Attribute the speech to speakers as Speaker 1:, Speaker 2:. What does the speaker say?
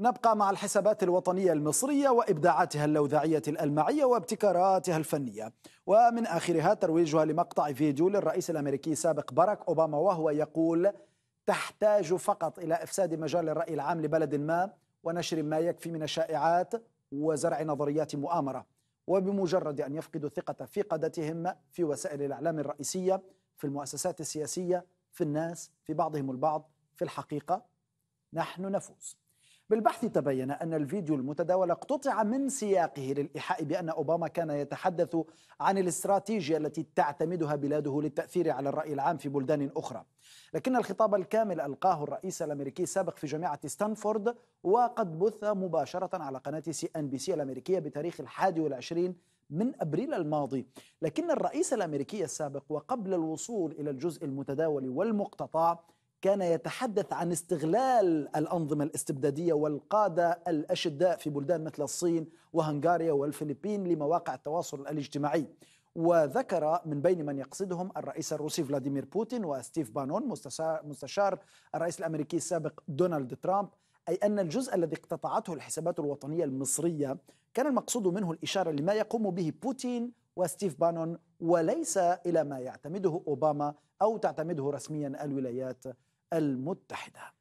Speaker 1: نبقى مع الحسابات الوطنية المصرية وإبداعاتها اللوذعية الألمعية وابتكاراتها الفنية ومن آخرها ترويجها لمقطع فيديو للرئيس الأمريكي السابق باراك أوباما وهو يقول تحتاج فقط إلى إفساد مجال الرأي العام لبلد ما ونشر ما يكفي من الشائعات وزرع نظريات مؤامرة وبمجرد أن يفقدوا الثقة في قادتهم في وسائل الإعلام الرئيسية في المؤسسات السياسية في الناس في بعضهم البعض في الحقيقة نحن نفوز بالبحث تبين أن الفيديو المتداول اقتطع من سياقه للإيحاء بأن أوباما كان يتحدث عن الاستراتيجية التي تعتمدها بلاده للتأثير على الرأي العام في بلدان أخرى لكن الخطاب الكامل ألقاه الرئيس الأمريكي السابق في جامعة ستانفورد وقد بث مباشرة على قناة سي أن بي سي الأمريكية بتاريخ الحادي والعشرين من أبريل الماضي لكن الرئيس الأمريكي السابق وقبل الوصول إلى الجزء المتداول والمقتطع كان يتحدث عن استغلال الأنظمة الاستبدادية والقادة الأشداء في بلدان مثل الصين وهنغاريا والفلبين لمواقع التواصل الاجتماعي وذكر من بين من يقصدهم الرئيس الروسي فلاديمير بوتين وستيف بانون مستشار الرئيس الأمريكي السابق دونالد ترامب أي أن الجزء الذي اقتطعته الحسابات الوطنية المصرية كان المقصود منه الإشارة لما يقوم به بوتين وستيف بانون وليس إلى ما يعتمده أوباما أو تعتمده رسميا الولايات المتحدة